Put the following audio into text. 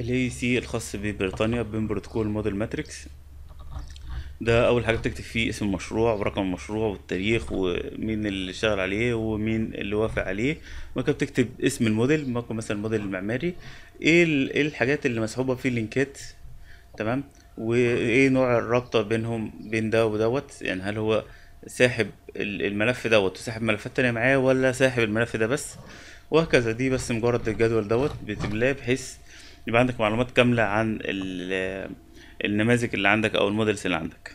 ال سي الخاص ببريطانيا بين بروتوكول موديل ماتريكس ده اول حاجه بتكتب فيه اسم المشروع ورقم المشروع والتاريخ ومين اللي اشتغل عليه ومين اللي وافق عليه ممكن بتكتب اسم الموديل ممكن مثلا الموديل المعماري ايه ايه الحاجات اللي مسحوبه في اللينكات تمام وايه نوع الرابطه بينهم بين ده ودوت يعني هل هو ساحب الملف دوت وساحب ملفات تانية معاه ولا ساحب الملف ده بس وهكذا دي بس مجرد الجدول دوت بتملاه بحيث يبقى عندك معلومات كاملة عن النماذج اللي عندك او المودلز اللي عندك